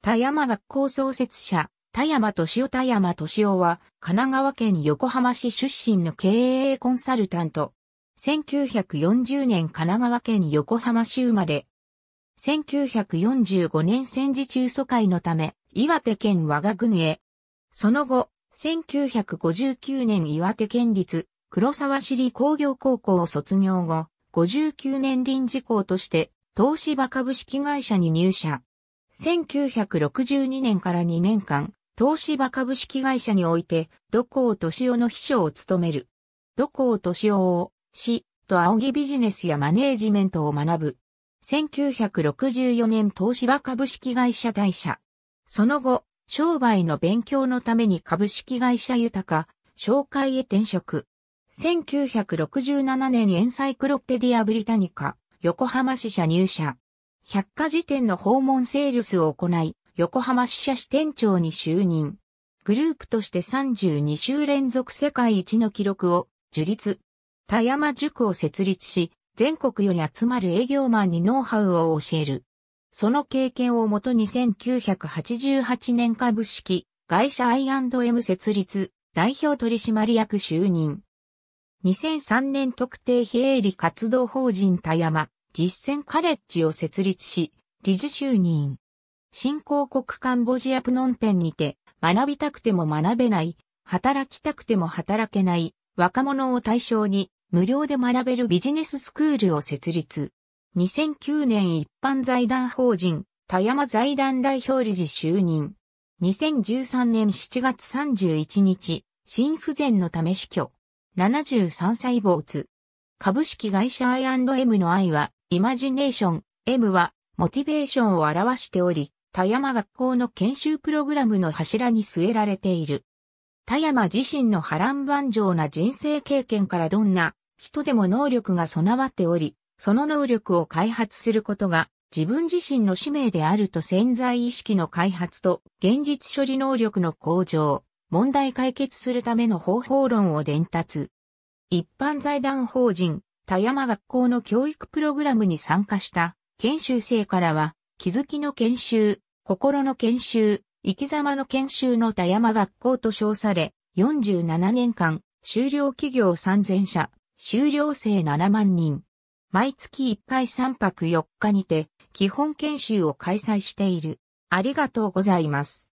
田山学校創設者、田山敏夫田山敏夫は、神奈川県横浜市出身の経営コンサルタント。1940年神奈川県横浜市生まれ。1945年戦時中疎開のため、岩手県和賀郡へ。その後、1959年岩手県立黒沢市立工業高校を卒業後、59年臨時校として、東芝株式会社に入社。1962年から2年間、東芝株式会社において、土光敏夫の秘書を務める。土光敏夫を、死と仰ぎビジネスやマネージメントを学ぶ。1964年東芝株式会社退社。その後、商売の勉強のために株式会社豊か、紹介へ転職。1967年エンサイクロペディアブリタニカ、横浜支社入社。百科事典の訪問セールスを行い、横浜支社支店長に就任。グループとして32週連続世界一の記録を樹立。田山塾を設立し、全国より集まる営業マンにノウハウを教える。その経験をもとに1988年株式会社 I&M 設立代表取締役就任。2003年特定非営利活動法人田山実践カレッジを設立し、理事就任。新興国カンボジアプノンペンにて、学びたくても学べない、働きたくても働けない、若者を対象に、無料で学べるビジネススクールを設立。2009年一般財団法人、田山財団代表理事就任。2013年7月31日、心不全のため死去。73歳没。株式会社 I&M の I は、イマジネーション、M は、モチベーションを表しており、田山学校の研修プログラムの柱に据えられている。田山自身の波乱万丈な人生経験からどんな人でも能力が備わっており、その能力を開発することが自分自身の使命であると潜在意識の開発と現実処理能力の向上、問題解決するための方法論を伝達。一般財団法人、田山学校の教育プログラムに参加した研修生からは、気づきの研修、心の研修、生き様の研修の田山学校と称され、47年間、修了企業3000社、修了生7万人。毎月1回3泊4日にて、基本研修を開催している。ありがとうございます。